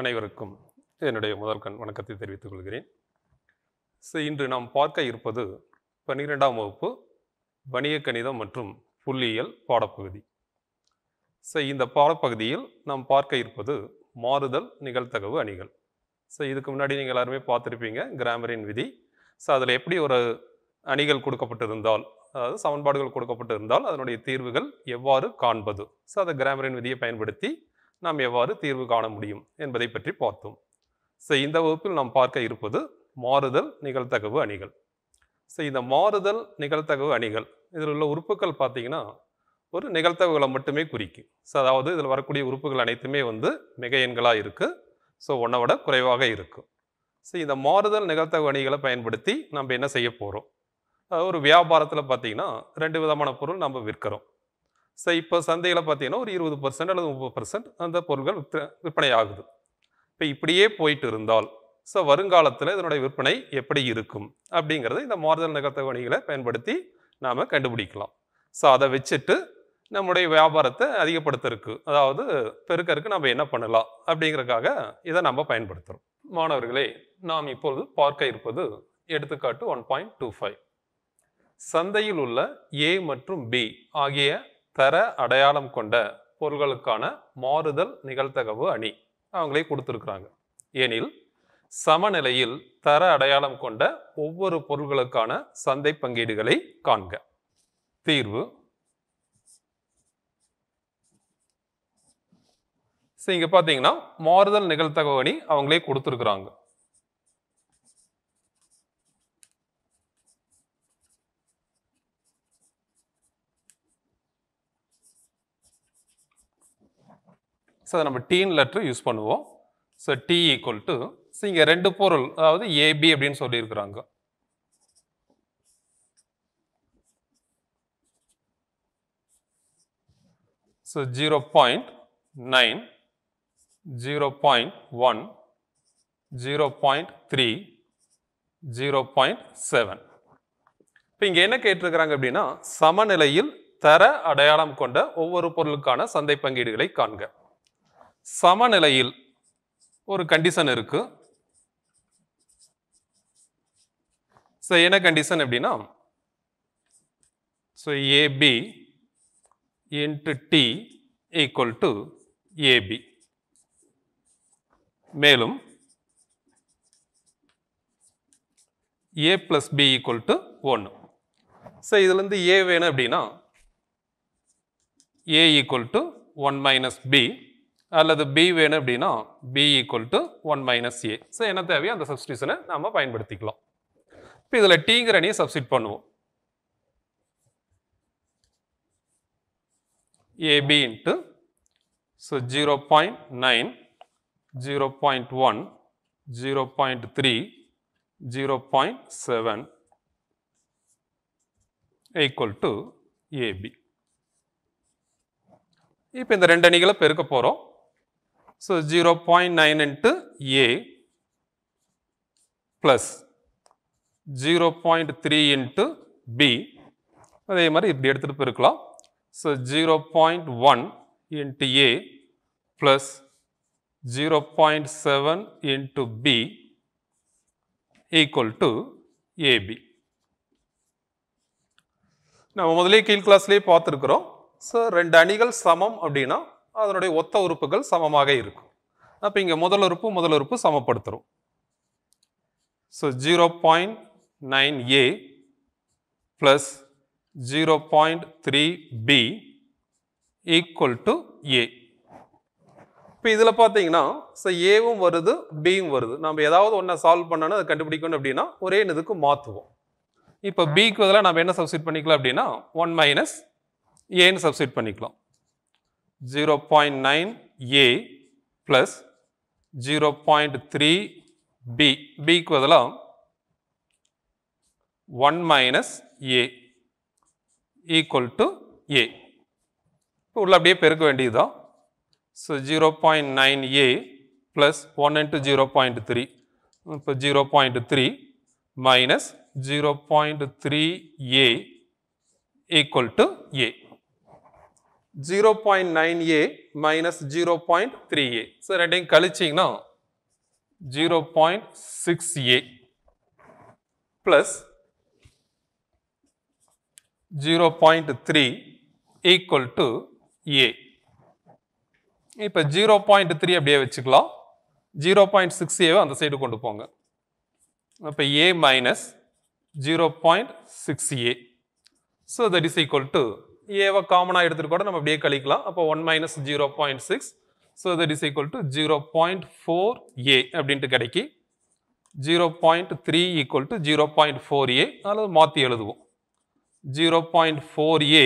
அனைவருக்கும் என்னுடைய முதல் கண் வணக்கத்தை தெரிவித்துக் கொள்கிறேன் ஸோ இன்று நாம் பார்க்க இருப்பது பன்னிரெண்டாம் வகுப்பு வணிக கணிதம் மற்றும் புள்ளியியல் பாடப்பகுதி ஸோ இந்த பாடப்பகுதியில் நாம் பார்க்க இருப்பது மாறுதல் நிகழ்த்தகவு அணிகள் ஸோ இதுக்கு முன்னாடி நீங்கள் எல்லாருமே பார்த்துருப்பீங்க கிராமரின் விதி ஸோ அதில் எப்படி ஒரு அணிகள் கொடுக்கப்பட்டிருந்தால் அதாவது சமன்பாடுகள் கொடுக்கப்பட்டிருந்தால் அதனுடைய தீர்வுகள் எவ்வாறு காண்பது ஸோ அதை கிராமரின் விதியை பயன்படுத்தி நாம் எவ்வாறு தீர்வு காண முடியும் என்பதை பற்றி பார்த்தோம் ஸோ இந்த வகுப்பில் நாம் பார்க்க இருப்பது மாறுதல் நிகழ்த்தகவு அணிகள் ஸோ இந்த மாறுதல் நிகழ்த்தகவு அணிகள் இதில் உள்ள உறுப்புகள் பார்த்திங்கன்னா ஒரு நிகழ்த்தகளை மட்டுமே குறிக்கும் ஸோ அதாவது இதில் வரக்கூடிய உறுப்புகள் அனைத்துமே வந்து மிக எண்களாக இருக்குது ஸோ ஒன்றை விட குறைவாக இருக்கும் ஸோ இந்த மாறுதல் நிகழ்த்தகவு அணிகளை பயன்படுத்தி நம்ம என்ன செய்ய போகிறோம் ஒரு வியாபாரத்தில் பார்த்திங்கன்னா ரெண்டு விதமான பொருள் நம்ம விற்கிறோம் ஸோ இப்போ சந்தையில் பார்த்தீங்கன்னா ஒரு இருபது பர்சன்ட் அல்லது முப்பது பர்சன்ட் அந்த பொருட்கள் விற்பனை ஆகுது இப்போ இப்படியே போயிட்டு இருந்தால் ஸோ வருங்காலத்தில் இதனுடைய விற்பனை எப்படி இருக்கும் அப்படிங்கிறது இந்த மாறுதல் வணிகளை பயன்படுத்தி நாம் கண்டுபிடிக்கலாம் ஸோ அதை வச்சுட்டு நம்முடைய வியாபாரத்தை அதிகப்படுத்துறதுக்கு அதாவது பெருக்கருக்கு நம்ம என்ன பண்ணலாம் அப்படிங்கிறக்காக இதை நம்ம பயன்படுத்துகிறோம் மாணவர்களே நாம் இப்பொழுது பார்க்க இருப்பது எடுத்துக்காட்டு ஒன் பாயிண்ட் டூ ஃபைவ் சந்தையில் உள்ள ஏ மற்றும் பி ஆகிய தர அடையாளம் கொண்ட பொருள்களுக்கான மாறுதல் நிகழ்த்தகவு அணி அவங்களே கொடுத்துருக்குறாங்க ஏனில் சமநிலையில் தர அடையாளம் கொண்ட ஒவ்வொரு பொருள்களுக்கான சந்தை பங்கீடுகளை காண்க தீர்வு ஸோ இங்கே பார்த்தீங்கன்னா மாறுதல் நிகழ்த்தகவு அணி அவங்களே கொடுத்துருக்குறாங்க ஸோ அதை நம்ம டீன் லெட்ரு யூஸ் பண்ணுவோம் so T equal to so இங்கே ரெண்டு பொருள் அதாவது ஏபி அப்படின்னு சொல்லியிருக்கிறாங்க so zero point nine zero point one zero point three zero point seven இப்போ இங்கே என்ன கேட்டிருக்கிறாங்க அப்படின்னா சமநிலையில் தர அடையாளம் கொண்ட ஒவ்வொரு பொருளுக்கான சந்தை பங்கீடுகளை காண்க சமநிலையில் ஒரு கண்டிஷன் இருக்குது ஸோ என்ன கண்டிஷன் எப்படின்னா so AB into T equal to AB மேலும் A plus B equal to ஒன்று ஸோ இதுலேருந்து ஏ வேணும் அப்படின்னா A equal to one minus B அல்லது பி வேணும் அப்படின்னா B equal to one minus A so என்ன தேவையோ அந்த சப்ஸ்டியூஷனை நம்ம பயன்படுத்திக்கலாம் இப்போ இதில் டீங்கிற அணியை சப்ஸ்டியூட் பண்ணுவோம் AB into so zero point nine zero point one zero point three zero point seven equal to AB இப்போ இந்த ரெண்டு அணிகளை பெருக்க போகிறோம் So, 0 0.9 into A plus 0 0.3 into B அதே மாதிரி இப்படி எடுத்துட்டு போயிருக்கலாம் so zero point one into A plus zero point seven into B equal to AB நம்ம முதலே கீழ் கிளாஸ்லேயே பார்த்துருக்குறோம் ஸோ ரெண்டு அணிகள் சமம் அப்படின்னா அதனுடைய ஒத்த உறுப்புகள் சமமாக இருக்கும் அப்போ இங்கே முதல் உறுப்பு முதல் உறுப்பு சமப்படுத்துகிறோம் so zero point nine A plus zero point three B equal to A இப்போ இதில் பார்த்தீங்கன்னா ஸோ ஏவும் வருது பியும் வருது நம்ம ஏதாவது ஒன்றை சால்வ் பண்ணோன்னா அதை கண்டுபிடிக்கணும் அப்படின்னா ஒரே இதுக்கு மாற்றுவோம் இப்போ பிக்கு பதிலாக நம்ம என்ன சப்சிட் பண்ணிக்கலாம் அப்படின்னா ஒன் மைனஸ் ஏன்னு சப்சிட் பண்ணிக்கலாம் 0.9 A plus 0.3 B. B வதலாம் 1 minus a equal to a. உள்ள அப்படியே பெருக்கு வேண்டியதுதான் so 0.9 A plus 1 into 0.3 இப்போ 0.3 minus 0.3 A equal to a. 0.9a minus 0.3a. So, ரெண்டையும் கழிச்சீங்கன்னா 0.6a plus 0.3 equal to a. இப்போ 0.3 அப்படியே வச்சுக்கலாம் 0.6 ஏவை அந்த சைடு கொண்டு போங்க அப்போ a minus 0.6a. So, that is equal to 0.3. ஏவை காமனாக எடுத்துகிட்டு கூட நம்ம அப்படியே கழிக்கலாம் அப்போ one minus zero point six so that is equal to zero point four A அப்படின்ட்டு கிடைக்கி zero point three equal to zero point four A அல்லது மாற்றி எழுதுவோம் zero point four A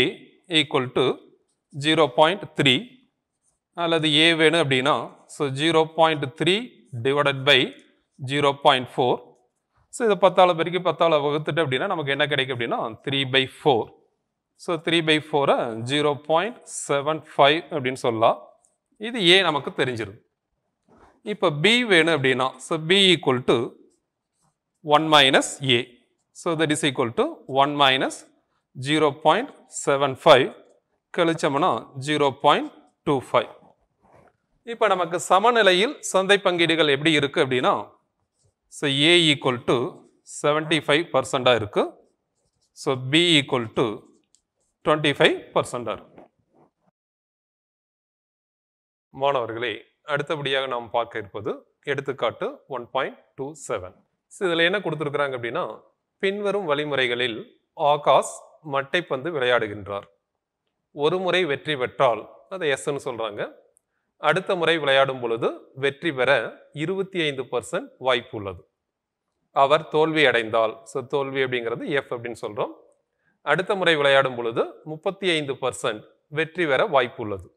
equal to zero point three அல்லது A வேணும் அப்படின்னா so zero point three divided by zero point four so இதை பத்தாவது பெருக்கி பத்தாவது வகுத்துட்டு அப்படின்னா நமக்கு என்ன கிடைக்கும் அப்படின்னா three by four so three by ஃபோரை ஜீரோ பாயிண்ட் செவன் ஃபைவ் அப்படின்னு சொல்லலாம் இது ஏ நமக்கு தெரிஞ்சிருது இப்போ பி வேணும் அப்படின்னா so B equal to one minus A so that is equal to one minus zero point seven five கழிச்சோம்னா ஜீரோ பாயிண்ட் டூ ஃபைவ் இப்போ நமக்கு சமநிலையில் சந்தை பங்கீடுகள் எப்படி இருக்குது அப்படின்னா so A equal to seventy five பர்சண்டாக இருக்குது so B equal to twenty five பர்சண்டாக இருக்கும் மாணவர்களே அடுத்தபடியாக நாம் பார்க்க இருப்பது எடுத்துக்காட்டு ஒன் பாயிண்ட் டூ செவன் இதில் என்ன கொடுத்துருக்குறாங்க அப்படின்னா பின்வரும் வழிமுறைகளில் ஆகாஷ் மட்டைப்பந்து விளையாடுகின்றார் ஒரு முறை வெற்றி பெற்றால் அதை எஸ்ன்னு சொல்கிறாங்க அடுத்த முறை விளையாடும் பொழுது வெற்றி பெற இருபத்தி ஐந்து பர்சன்ட் வாய்ப்பு உள்ளது அவர் தோல்வி அடைந்தால் ஸோ தோல்வி அப்படிங்கிறது எஃப் அப்படின்னு சொல்கிறோம் அடுத்த முறை விளையாடும் பொழுது முப்பத்தி ஐந்து பர்சன்ட் வெற்றி பெற வாய்ப்பு உள்ளது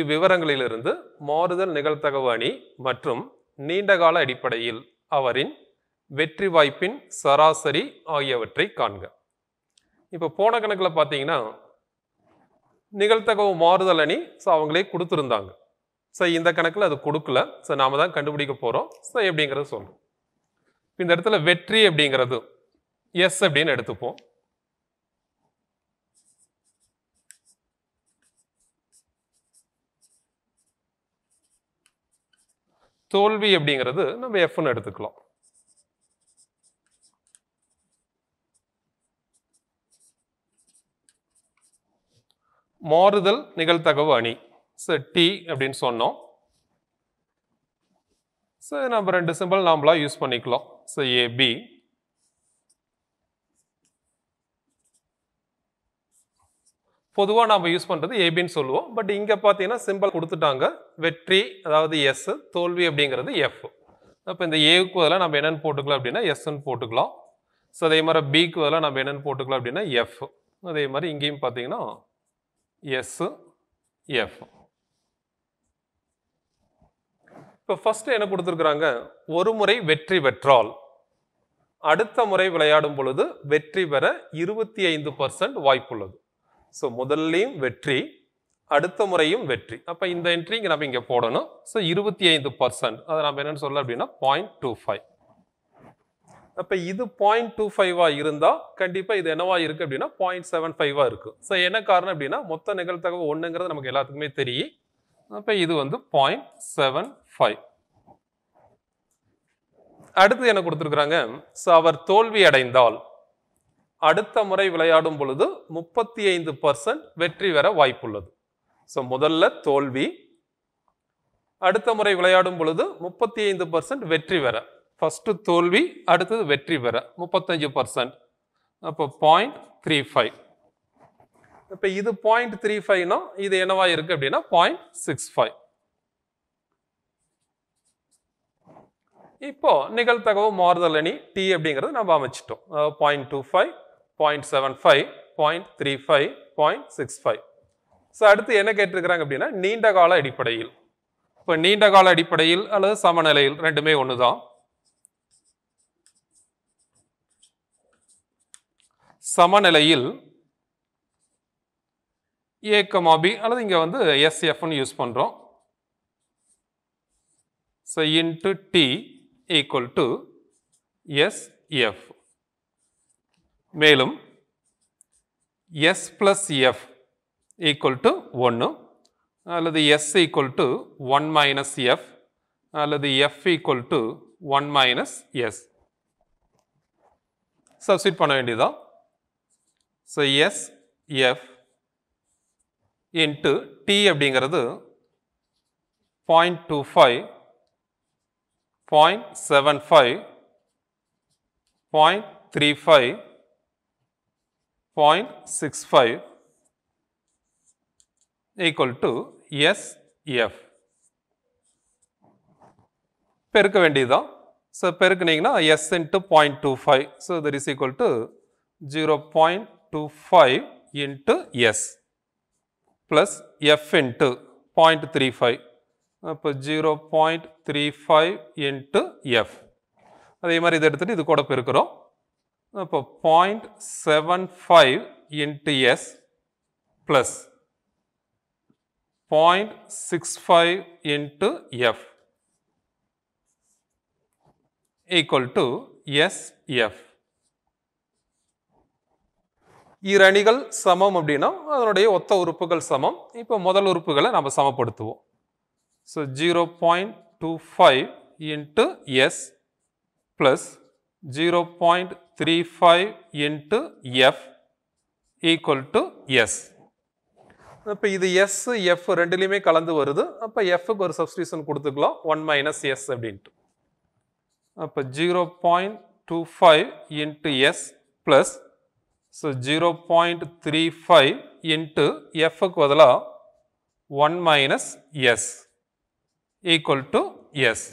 இவ்விவரங்களிலிருந்து மாறுதல் நிகழ்த்தகவு அணி மற்றும் நீண்டகால அடிப்படையில் அவரின் வெற்றி வாய்ப்பின் சராசரி ஆகியவற்றை காண்க இப்போ போன கணக்கில் பார்த்தீங்கன்னா நிகழ்த்தகவு மாறுதல் அணி ஸோ அவங்களே கொடுத்துருந்தாங்க ஸோ இந்த கணக்கில் அது கொடுக்கல ஸோ நாம் தான் கண்டுபிடிக்க போகிறோம் ஸோ எப்படிங்கிறத சொல்கிறோம் இந்த இடத்துல வெற்றி அப்படிங்கிறது எஸ் அப்படின்னு எடுத்துப்போம் தோல்வி அப்படிங்கிறது நம்ம எஃப்னு எடுத்துக்கலாம் மாறுதல் நிகழ்த்தகவு அணி ஸோ டி அப்படின்னு சொன்னோம் ஸோ நம்ம ரெண்டு சிம்பிள் நாம்பளாக யூஸ் பண்ணிக்கலாம் ஏ ஏபி பொதுவாக நம்ம யூஸ் பண்ணுறது ஏபின்னு சொல்லுவோம் பட் இங்கே பார்த்தீங்கன்னா சிம்பிள் கொடுத்துட்டாங்க வெற்றி அதாவது எஸ் தோல்வி அப்படிங்கிறது எஃப் அப்போ இந்த ஏக்கு அதெல்லாம் நம்ம என்னென்னு போட்டுக்கலாம் அப்படின்னா எஸ்ன்னு போட்டுக்கலாம் ஸோ அதே மாதிரி பிக்கு அதெல்லாம் நம்ம என்னென்னு போட்டுக்கலாம் அப்படின்னா எஃப் அதே மாதிரி இங்கேயும் பார்த்தீங்கன்னா எஸ்ஸு எஃப் இப்போ ஃபஸ்ட்டு என்ன கொடுத்துருக்குறாங்க ஒரு முறை வெற்றி பெற்றால் அடுத்த முறை விளையாடும் பொழுது வெற்றி பெற இருபத்தி ஐந்து பர்சன்ட் வாய்ப்புள்ளது ஸோ முதல்லையும் வெற்றி அடுத்த முறையும் வெற்றி அப்போ இந்த என்ட்ரி இங்கே நம்ம இங்கே போடணும் ஸோ இருபத்தி ஐந்து பர்சன்ட் அதை நம்ம என்னென்னு சொல்ல அப்படின்னா பாயிண்ட் டூ ஃபைவ் அப்போ இது பாயிண்ட் டூ ஃபைவாக இருந்தால் கண்டிப்பாக இது என்னவாக இருக்குது அப்படின்னா பாயிண்ட் செவன் ஃபைவாக இருக்குது ஸோ என்ன காரணம் அப்படின்னா மொத்த நிகழ்த்தகவு ஒன்றுங்கிறது நமக்கு எல்லாத்துக்குமே தெரியும் அப்போ இது வந்து பாயிண்ட் செவன் ஃபைவ் அடுத்து என்ன கொடுத்துருக்குறாங்க ஸோ அவர் தோல்வி அடைந்தால் அடுத்த முறை விளையாடும் பொழுது முப்பத்தி ஐந்து பர்சன்ட் வெற்றி பெற வாய்ப்புள்ளது ஸோ முதல்ல தோல்வி அடுத்த முறை விளையாடும் பொழுது முப்பத்தி ஐந்து பர்சன்ட் வெற்றி பெற ஃபஸ்ட்டு தோல்வி அடுத்தது வெற்றி பெற முப்பத்தஞ்சு பர்சன்ட் அப்போ பாயிண்ட் த்ரீ ஃபைவ் இப்போ இது பாயிண்ட் த்ரீ ஃபைவ்னா இது என்னவா இருக்கு அப்படின்னா பாயிண்ட் சிக்ஸ் ஃபைவ் இப்போ நிகழ்த்தகவு மாறுதல் அணி டி அப்படிங்கிறது நம்ம அமைச்சிட்டோம் பாயிண்ட் டூ ஃபைவ் 0.75, 0.35, 0.65. ஸோ அடுத்து என்ன கேட்டிருக்கிறாங்க அப்படின்னா நீண்ட கால அடிப்படையில் இப்போ நீண்ட கால அடிப்படையில் அல்லது சமநிலையில் ரெண்டுமே ஒன்று தான் சமநிலையில் ஏகமாபி அல்லது இங்கே வந்து எஸ்எஃப்னு யூஸ் பண்ணுறோம் so into T equal to SF மேலும் S plus F equal to ஒன்று அல்லது S equal to one minus F அல்லது F equal to one minus S substitute பண்ண வேண்டியதான் so S F into T அப்படிங்கிறது point two five point seven five point three five 0.65 equal to SF. பெருக்க வெண்டிதா. So பெருக்குனீங்கன்னா S S into two five so is equal to 0.25 zero S two five into S plus F into point three five அப்போ zero point three five into F அதே மாதிரி இதை எடுத்துகிட்டு இது கூட அப்போ point seven five into S plus point six five into F equal to SF. இரு அணிகள் சமம் அப்படின்னா அதனுடைய ஒத்த உறுப்புகள் சமம் இப்போ முதல் உறுப்புகளை நம்ம சமப்படுத்துவோம் so zero point two five into S plus zero point 35 into F equal to S. அப்போ இது எஸ் எஃப் ரெண்டுலேயுமே கலந்து வருது அப்போ எஃப்க்கு ஒரு சப்ஸ்டியூஷன் கொடுத்துக்கலாம் ஒன் மைனஸ் எஸ் அப்படின்ட்டு அப்போ zero point two five into S plus so zero point three five into எஃப்க்கு பதிலாக one minus S equal to S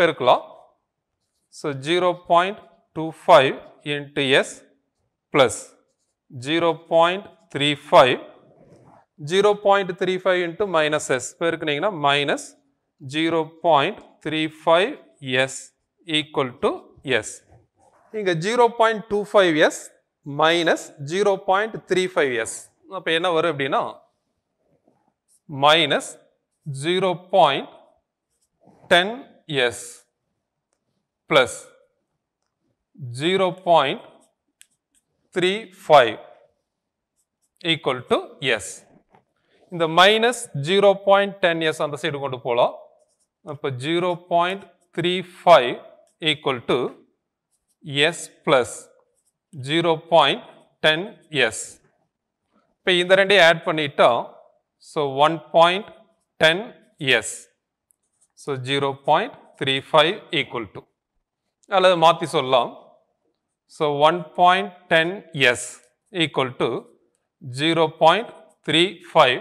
பெருக்கலாம் so zero point 25 into S plus 0.35 0.35 into minus S பெருக்கினீங்கன்னா minus 0.35 S equal to S இங்க 0.25 S minus 0.35 S அப்ப என்ன வரும் அப்படின்னா minus 0.10 S plus 0.35 0.35 equal to S. இந்த minus டென் எஸ் அந்த side கொண்டு five equal 0.35 equal to S plus ten S இப்போ இந்த பாயிண்ட் add பண்ணிட்டாம். So zero S. So 0.35 equal to. அல்லது மாத்தி சொல்லாம். So 1.10 S equal to 0.35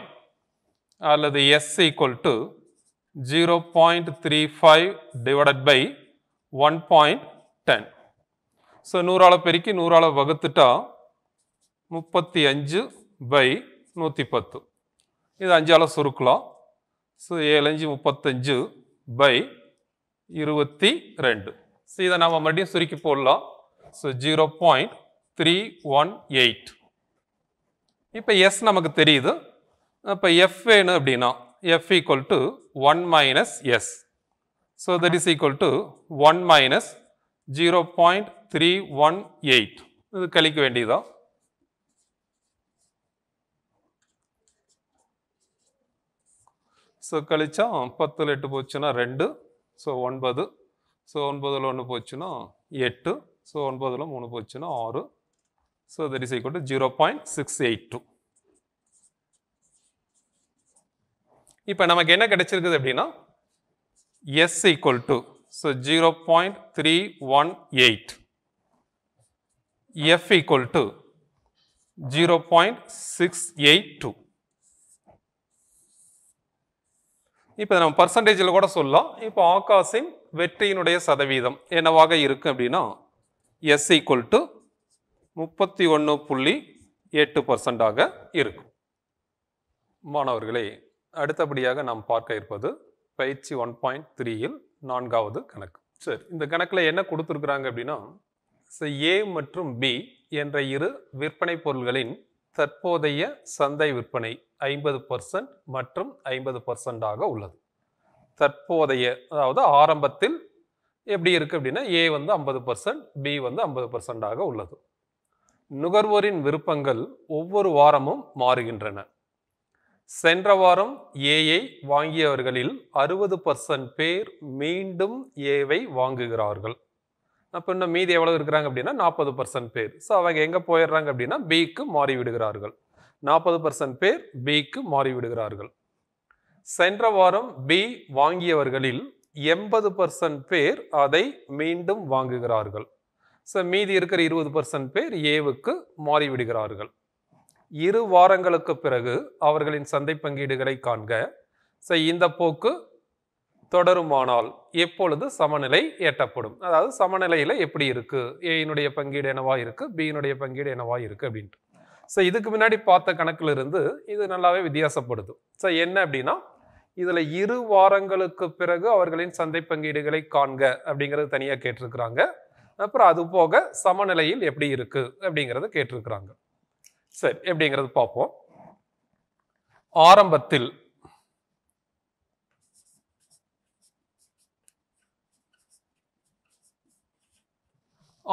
அல்லது S equal to 0.35 divided by 1.10 so 100 பெருக்கி 100 வகுத்துட்டா முப்பத்தி அஞ்சு பை நூற்றி பத்து இது அஞ்சால் சுருக்கலாம் ஸோ ஏழு அஞ்சு முப்பத்தஞ்சு பை இருபத்தி ரெண்டு ஸோ இதை நம்ம மறுபடியும் சுருக்கி போடலாம் so zero point three one eight இப்போ எஸ் நமக்கு தெரியுது இப்போ எஃப் வேணும் அப்படின்னா F equal to one minus S so that is equal to one minus zero point three one eight இது கழிக்க வேண்டியதா ஸோ கழிச்சா பத்தில் எட்டு போச்சுன்னா ரெண்டு ஸோ ஒன்பது ஸோ ஒன்பதில் ஒன்று போச்சுன்னா எட்டு ஸோ ஒன்பதில் மூணு போச்சுன்னா ஆறு so that is equal to zero point six eight two இப்போ நமக்கு என்ன கிடைச்சிருக்குது அப்படின்னா S equal to so zero point three one eight F equal to zero point six eight two இப்போ நம்ம பர்சன்டேஜில் கூட சொல்லலாம் இப்போ ஆகாஷின் வெற்றியினுடைய சதவீதம் என்னவாக இருக்கும் அப்படின்னா எஸ் ஈக்குவல் டு முப்பத்தி ஒன்று புள்ளி எட்டு பர்சண்டாக இருக்கும் மாணவர்களே அடுத்தபடியாக நாம் பார்க்க இருப்பது பயிற்சி ஒன் பாயிண்ட் த்ரீயில் நான்காவது கணக்கு சரி இந்த கணக்கில் என்ன கொடுத்துருக்குறாங்க அப்படின்னா ஏ மற்றும் பி என்ற இரு விற்பனை பொருள்களின் தற்போதைய சந்தை விற்பனை ஐம்பது பர்சன்ட் மற்றும் ஐம்பது பர்சன்டாக உள்ளது தற்போதைய அதாவது ஆரம்பத்தில் எப்படி இருக்குது அப்படின்னா ஏ வந்து ஐம்பது பர்சன்ட் பி வந்து ஐம்பது பர்சன்டாக உள்ளது நுகர்வோரின் விருப்பங்கள் ஒவ்வொரு வாரமும் மாறுகின்றன சென்ற வாரம் ஏஐ வாங்கியவர்களில் அறுபது பர்சன்ட் பேர் மீண்டும் ஏவை வாங்குகிறார்கள் அப்போ இன்னும் மீதி எவ்வளோ இருக்கிறாங்க அப்படின்னா நாற்பது பர்சன்ட் பேர் ஸோ அவங்க எங்கே போயிடுறாங்க அப்படின்னா பிக்கு மாறிவிடுகிறார்கள் நாற்பது பர்சன்ட் பேர் பிக்கு மாறிவிடுகிறார்கள் சென்ற வாரம் பி வாங்கியவர்களில் எண்பது பர்சன்ட் பேர் அதை மீண்டும் வாங்குகிறார்கள் ஸோ மீதி இருக்கிற இருபது பர்சன்ட் பேர் ஏவுக்கு மாறிவிடுகிறார்கள் இரு வாரங்களுக்கு பிறகு அவர்களின் சந்தை பங்கீடுகளை காண்க ஸோ இந்த போக்கு தொடருமானால் எப்பொழுது சமநிலை எட்டப்படும் அதாவது சமநிலையில் எப்படி இருக்குது ஏயினுடைய பங்கீடு என்னவா இருக்குது பியினுடைய பங்கீடு என்னவா இருக்குது அப்படின்ட்டு ஸோ இதுக்கு முன்னாடி பார்த்த கணக்கிலிருந்து இது நல்லாவே வித்தியாசப்படுது ஸோ என்ன அப்படின்னா இதுல இரு வாரங்களுக்கு பிறகு அவர்களின் சந்தை பங்கீடுகளை காண்க அப்படிங்கறது தனியா கேட்டிருக்கிறாங்க அப்புறம் அது போக சமநிலையில் எப்படி இருக்கு அப்படிங்கறத கேட்டிருக்கிறாங்க சரி எப்படிங்கிறது பார்ப்போம் ஆரம்பத்தில்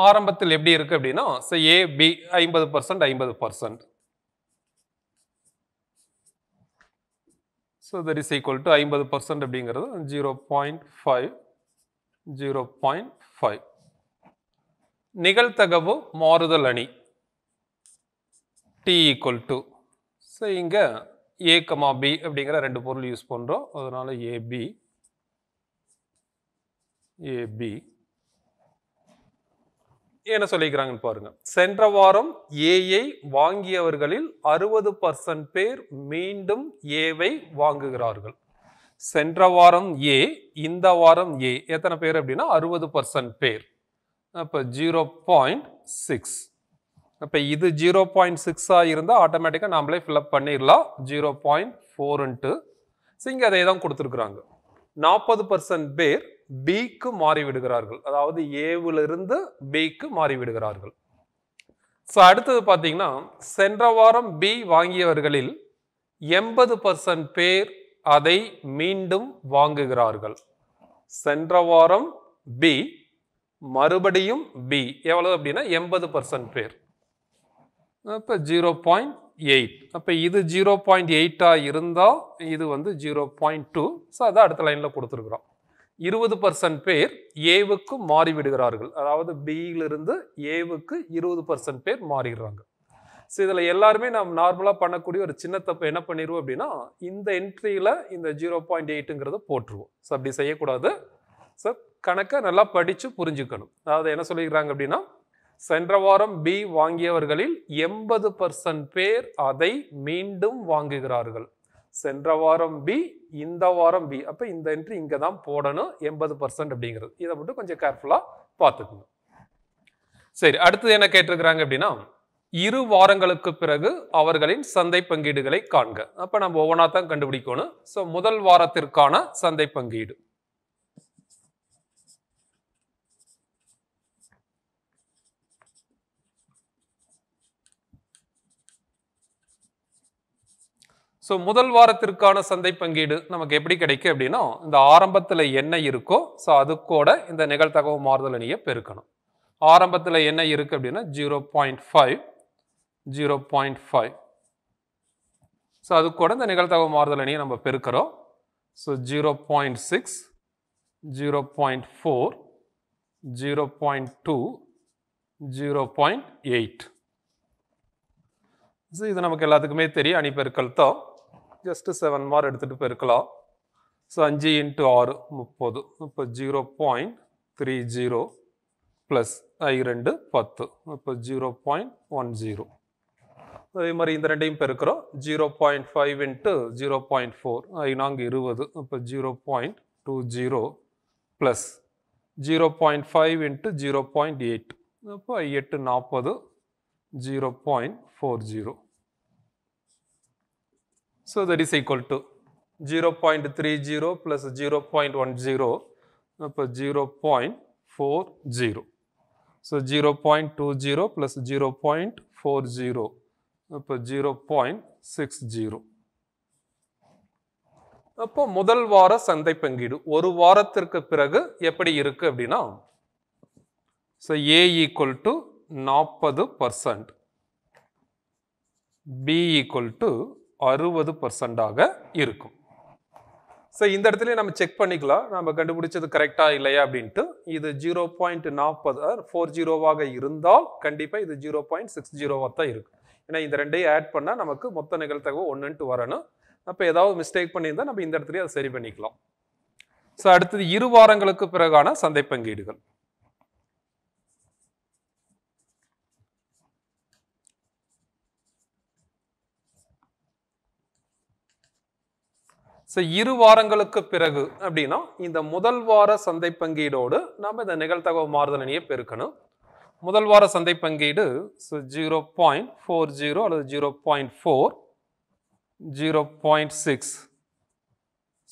ஆரம்பத்தில் எப்படி இருக்கு அப்படின்னா ஏ பி ஐம்பது பர்சன்ட் ஐம்பது percent so that is equal to ஐம்பது பர்சன்ட் அப்படிங்கிறது zero point five zero point five நிகழ்த்தகவு மாறுதல் அணி டி ஈக்குவல் டு ஸோ இங்கே ஏ கமா பி அப்படிங்கிற ரெண்டு பொருள் யூஸ் பண்ணுறோம் அதனால் ஏபி ஏபி என்ன சொல்லிக்கிறாங்கன்னு பாருங்க சென்ற வாரம் ஏஐ வாங்கியவர்களில் அறுபது பர்சன்ட் பேர் மீண்டும் ஏவை வாங்குகிறார்கள் சென்ற வாரம் ஏ இந்த வாரம் ஏ எத்தனை பேர் அப்படின்னா அறுபது பர்சன்ட் பேர் அப்போ ஜீரோ பாயிண்ட் சிக்ஸ் அப்போ இது ஜீரோ பாயிண்ட் சிக்ஸாக இருந்தால் ஆட்டோமேட்டிக்காக நம்மளே ஃபில்அப் பண்ணிடலாம் ஜீரோ பாயிண்ட் ஃபோருன்ட்டு சிங்க இங்கே அதை தான் கொடுத்துருக்குறாங்க நாற்பது பர்சன்ட் பேர் பிக்கு மாறிவிடுகிறார்கள் அதாவது ஏவிலிருந்து பிக்கு மாறிவிடுகிறார்கள் ஸோ அடுத்தது பார்த்தீங்கன்னா சென்ற வாரம் பி வாங்கியவர்களில் எண்பது பர்சன்ட் பேர் அதை மீண்டும் வாங்குகிறார்கள் சென்ற வாரம் பி மறுபடியும் பி எவ்வளவு அப்படின்னா எண்பது பர்சன்ட் பேர் இப்போ ஜீரோ பாயிண்ட் எயிட் அப்போ இது ஜீரோ பாயிண்ட் எயிட்டாக இருந்தால் இது வந்து ஜீரோ பாயிண்ட் டூ ஸோ அதை அடுத்த லைனில் கொடுத்துருக்குறோம் இருபது பர்சன்ட் பேர் ஏவுக்கு மாறிவிடுகிறார்கள் அதாவது பியிலிருந்து ஏவுக்கு இருபது பர்சன்ட் பேர் மாறிடுறாங்க ஸோ இதில் எல்லாருமே நாம் நார்மலாக பண்ணக்கூடிய ஒரு சின்ன தப்பு என்ன பண்ணிடுவோம் அப்படின்னா இந்த என்ட்ரியில் இந்த ஜீரோ பாயிண்ட் எயிட்டுங்கிறத போட்டுருவோம் ஸோ அப்படி செய்யக்கூடாது ஸோ கணக்கை நல்லா படித்து புரிஞ்சுக்கணும் அதாவது என்ன சொல்லிக்கிறாங்க அப்படின்னா சென்ற வாரம் பி வாங்கியவர்களில் எண்பது பர்சன்ட் பேர் அதை மீண்டும் வாங்குகிறார்கள் சென்ற வாரம் பி இந்த வாரம் பி அப்போ இந்த என்ட்ரி இங்கே தான் போடணும் எண்பது பர்சன்ட் அப்படிங்கிறது இதை மட்டும் கொஞ்சம் கேர்ஃபுல்லாக பார்த்துக்கணும் சரி அடுத்தது என்ன கேட்டிருக்கிறாங்க அப்படின்னா இரு வாரங்களுக்கு பிறகு அவர்களின் சந்தை பங்கீடுகளை காண்க அப்போ நம்ம ஒவ்வொன்றா தான் கண்டுபிடிக்கணும் ஸோ முதல் வாரத்திற்கான சந்தை பங்கீடு ஸோ முதல் வாரத்திற்கான சந்தை பங்கீடு நமக்கு எப்படி கிடைக்கும் அப்படின்னா இந்த ஆரம்பத்தில் என்ன இருக்கோ ஸோ அது கூட இந்த நிகழ்த்தகவு மாறுதல் அணியை பெருக்கணும் ஆரம்பத்தில் என்ன இருக்குது அப்படின்னா zero point five zero point five so அது கூட இந்த நிகழ்த்தகவு மாறுதல் அணியை நம்ம பெருக்கிறோம் so zero point six zero point four zero point two zero point eight so இது நமக்கு எல்லாத்துக்குமே தெரியும் அணிப்பெருக்கள் தான் ஜஸ்ட்டு செவன் மார் எடுத்துகிட்டு போயிருக்கலாம் ஸோ அஞ்சு இன்ட்டு ஆறு முப்பது இப்போ zero point three zero plus ஐ ரெண்டு பத்து இப்போ ஜீரோ பாயிண்ட் ஒன் ஜீரோ அதே மாதிரி இந்த ரெண்டையும் பெருக்கிறோம் zero point five into zero point four ஐ நான்கு இருபது இப்போ zero point two zero plus zero point five into zero point eight அப்போ ஐ எட்டு நாற்பது zero point four zero So that is equal to 0 0.30 plus 0 0.10, 0 0.40. So 0 0.20 plus 0 0.40, அப்போ 0.60. அப்போ முதல் வார சந்தை பங்கீடு ஒரு வாரத்திற்கு பிறகு எப்படி இருக்கு அப்படின்னா ஏ ஈக்குவல் டு நாற்பது பர்சன்ட் பி ஈக்குவல் டு அறுபது பர்சண்டாக இருக்கும் ஸோ இந்த இடத்துல நம்ம செக் பண்ணிக்கலாம் நம்ம கண்டுபிடிச்சது கரெக்டாக இல்லையா அப்படின்ட்டு இது ஜீரோ பாயிண்ட் நாற்பது ஃபோர் ஜீரோவாக இருந்தால் கண்டிப்பாக இது ஜீரோ பாயிண்ட் சிக்ஸ் ஜீரோவாக தான் இருக்கும் ஏன்னா இந்த ரெண்டையும் ஆட் பண்ணால் நமக்கு மொத்த நிகழ்த்தகவு ஒன்றுன்ட்டு வரணும் அப்போ ஏதாவது மிஸ்டேக் பண்ணியிருந்தால் நம்ம இந்த இடத்துலையும் அதை சரி பண்ணிக்கலாம் ஸோ அடுத்தது இரு வாரங்களுக்கு பிறகான சந்தை பங்கீடுகள் ஸோ இரு வாரங்களுக்கு பிறகு அப்படின்னா இந்த முதல் வார சந்தை பங்கீடோடு நம்ம இந்த நிகழ்த்தகவு மாறுதலனையை பெருக்கணும் முதல் வார சந்தை பங்கீடு so zero point four zero அல்லது zero point four zero point six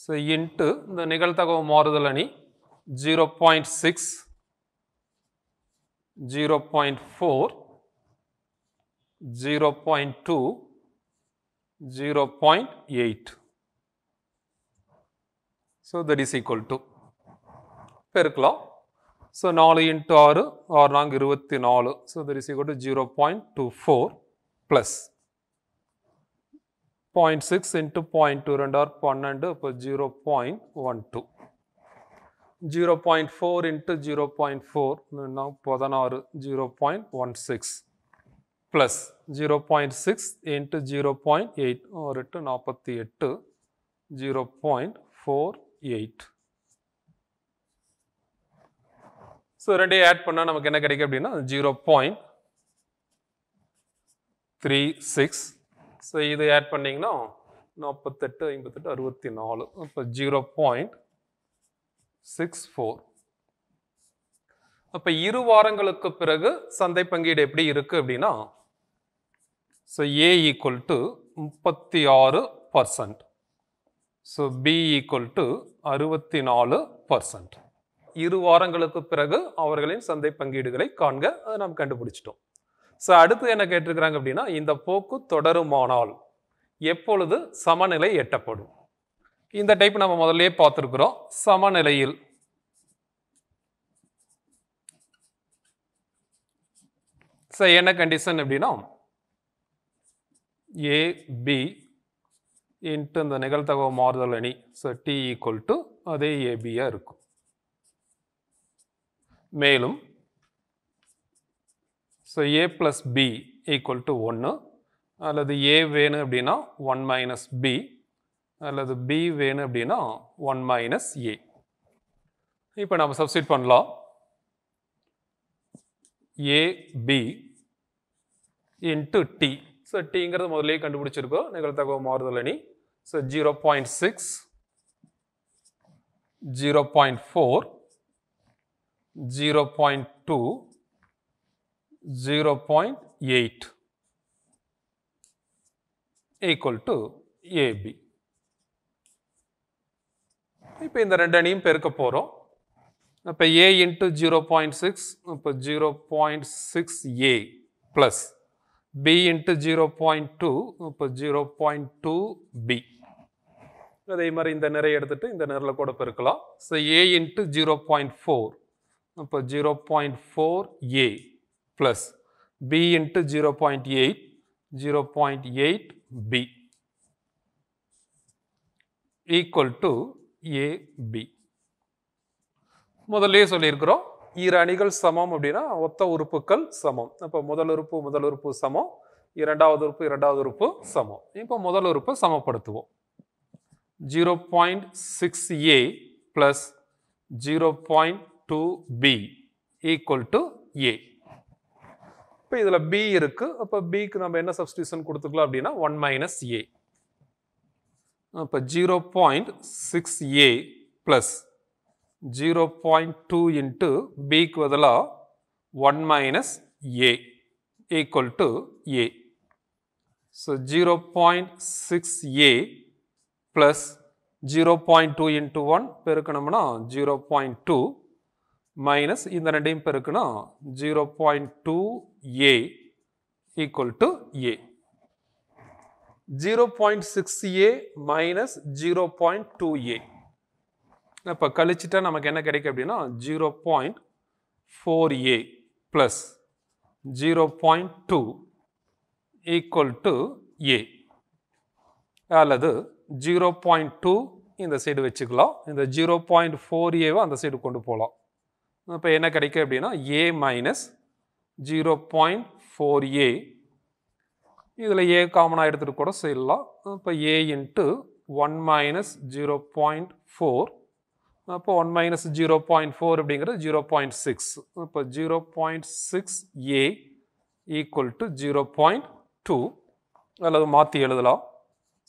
so into இந்த நிகழ்த்தகவு மாறுதல் அணி zero point six zero point four zero point two zero point eight So that is equal to per claw. So now 4 into 6 or 4 so that is equal to 0.24 plus 0 0.6 into 0.2 and or 1 and 0 0.12. 0.4 into 0 0.4 now 0 0.16 plus 0.6 into 0.8 or 0.48 0.4 eight so ரெண்டையும் add பண்ணால் நமக்கு என்ன கிடைக்கும் அப்படின்னா zero point three six so இது add பண்ணிங்கன்னா நாற்பத்தெட்டு ஐம்பத்தெட்டு அறுபத்தி நாலு இப்போ ஜீரோ பாயிண்ட் சிக்ஸ் ஃபோர் அப்போ இரு வாரங்களுக்கு பிறகு சந்தை பங்கீடு எப்படி இருக்குது அப்படின்னா ஸோ ஏ equal to முப்பத்தி ஆறு பர்சன்ட் ஸோ பி அறுபத்தி நாலு பர்சன்ட் இரு வாரங்களுக்கு பிறகு அவர்களின் சந்தை பங்கீடுகளை காண்க அதை நாம் கண்டுபிடிச்சிட்டோம் ஸோ அடுத்து என்ன கேட்டிருக்கிறாங்க அப்படின்னா இந்த போக்கு தொடருமானால் எப்பொழுது சமநிலை எட்டப்படும் இந்த டைப் நம்ம முதல்ல பார்த்துருக்குறோம் சமநிலையில் ஸோ என்ன கண்டிஷன் அப்படின்னா ஏ பி இன்ட்டு இந்த நிகழ்த்தகவு மாறுதல் அணி ஸோ டி ஈக்குவல் டு அதே ஏபியாக இருக்கும் மேலும் so A plus B equal to ஒன்று அல்லது ஏ வேணும் அப்படின்னா ஒன் மைனஸ் பி அல்லது பி வேணும் அப்படின்னா ஒன் மைனஸ் ஏ இப்போ நம்ம சப்ஸ்டியூட் பண்ணலாம் A B into T so டிங்கிறது முதலே கண்டுபிடிச்சிருக்கோம் நிகழ்த்தகவு மாறுதல் அணி So 0 0.6, 0 0.4, 0 0.2, 0 0.8 equal to AB. இப்போ இந்த ரெண்டு அணியும் பெருக்க போகிறோம் அப்போ A into zero point six இப்போ ஜீரோ பாயிண்ட் சிக்ஸ் ஏ plus B into zero point two இப்போ ஜீரோ பாயிண்ட் டூ பி அதே மாதிரி இந்த நிறைய எடுத்துகிட்டு இந்த நேரில் கூட பெருக்கலாம் so A into zero point four அப்போ zero point four A plus B into zero point eight zero point eight B equal to AB முதல்லே சொல்லியிருக்கிறோம் இரு அணிகள் சமம் அப்படின்னா ஒத்த உறுப்புகள் சமம் அப்போ முதல் உறுப்பு முதல் உறுப்பு சமம் இரண்டாவது உறுப்பு இரண்டாவது உறுப்பு சமம் இப்போ முதல் உறுப்பை சமப்படுத்துவோம் 0.6a plus 0.2b equal to a. இப்போ இதில் b இருக்கு அப்போ பிக்கு நம்ம என்ன சப்ஸ்டியூஷன் கொடுத்துக்கலாம் அப்படின்னா ஒன் மைனஸ் ஏ அப்போ ஜீரோ பாயிண்ட் சிக்ஸ் ஏ plus zero point two into பிக்கு பதிலாக one minus a equal to a so zero point six A plus zero point two into one பெருக்கணும்னா ஜீரோ பாயிண்ட் டூ மைனஸ் இந்த ரெண்டையும் பெருக்கணும் zero point two a equal to a zero point six a minus zero point two a இப்போ கழிச்சுட்டா நமக்கு என்ன கிடைக்கும் அப்படின்னா zero point four A plus zero point two equal to a அல்லது ஜீரோ பாயிண்ட் டூ இந்த சைடு வச்சுக்கலாம் இந்த ஜீரோ பாயிண்ட் ஃபோர் ஏவை அந்த சைடு கொண்டு போகலாம் இப்போ என்ன கிடைக்கும் அப்படின்னா a minus zero point four a இதில் ஏ காமனாக எடுத்துகிட்டு கூட செய்யலாம் இப்போ a into one minus zero point four அப்போ one minus zero point four அப்படிங்கிறது ஜீரோ பாயிண்ட் சிக்ஸ் இப்போ zero point six a equal to zero point two அல்லது மாற்றி எழுதலாம்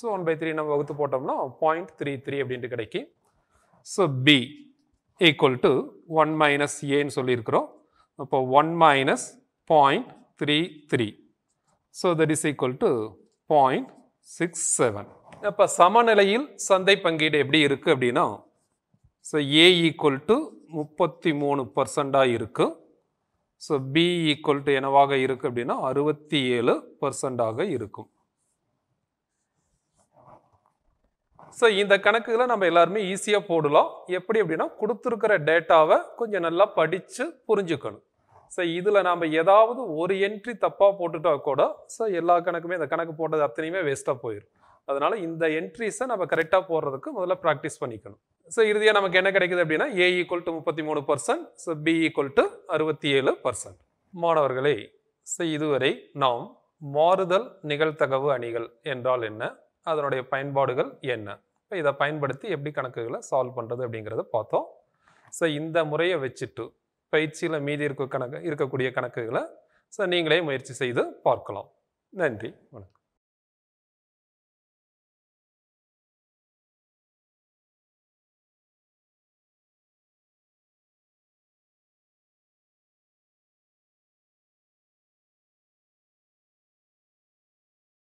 ஸோ ஒன் பை த்ரீ நம்ம வகுத்து போட்டோம்னா பாயிண்ட் த்ரீ த்ரீ அப்படின்ட்டு கிடைக்கும் so B equal to one minus ஏன்னு சொல்லியிருக்கிறோம் அப்போ one minus point three three so that is equal to point six seven அப்போ சமநிலையில் சந்தை பங்கீடு எப்படி இருக்குது அப்படின்னா ஸோ ஏ ஈக்குவல் டு முப்பத்தி மூணு பர்சண்டாக இருக்குது ஸோ பி ஈக்குவல் டு என்னவாக இருக்குது அப்படின்னா அறுபத்தி ஏழு பர்சண்டாக இருக்கும் ஸோ இந்த கணக்குகளை நம்ம எல்லாருமே ஈஸியாக போடலாம் எப்படி அப்படின்னா கொடுத்துருக்கிற டேட்டாவை கொஞ்சம் நல்லா படித்து புரிஞ்சுக்கணும் ஸோ இதில் நாம் ஏதாவது ஒரு என்ட்ரி தப்பாக போட்டுட்டா கூட ஸோ எல்லா கணக்குமே இந்த கணக்கு போட்டது அத்தனையுமே வேஸ்ட்டாக போயிடும் அதனால் இந்த என்ட்ரிஸை நம்ம கரெக்டாக போடுறதுக்கு முதல்ல ப்ராக்டிஸ் பண்ணிக்கணும் ஸோ இறுதியாக நமக்கு என்ன கிடைக்குது அப்படின்னா ஏ ஈக்குவல் டு முப்பத்தி மூணு percent so B equal to அறுபத்தி ஏழு பர்சன்ட் மாணவர்களே ஸோ இதுவரை நாம் மாறுதல் நிகழ்த்தகவு அணிகள் என்றால் என்ன அதனுடைய பயன்பாடுகள் என்ன இப்போ இதை பயன்படுத்தி எப்படி கணக்குகளை சால்வ் பண்ணுறது அப்படிங்கிறத பார்த்தோம் ஸோ இந்த முறையை வச்சுட்டு பயிற்சியில் மீதி இருக்க கணக்கு இருக்கக்கூடிய கணக்குகளை ஸோ நீங்களே முயற்சி செய்து பார்க்கலாம் நன்றி வணக்கம்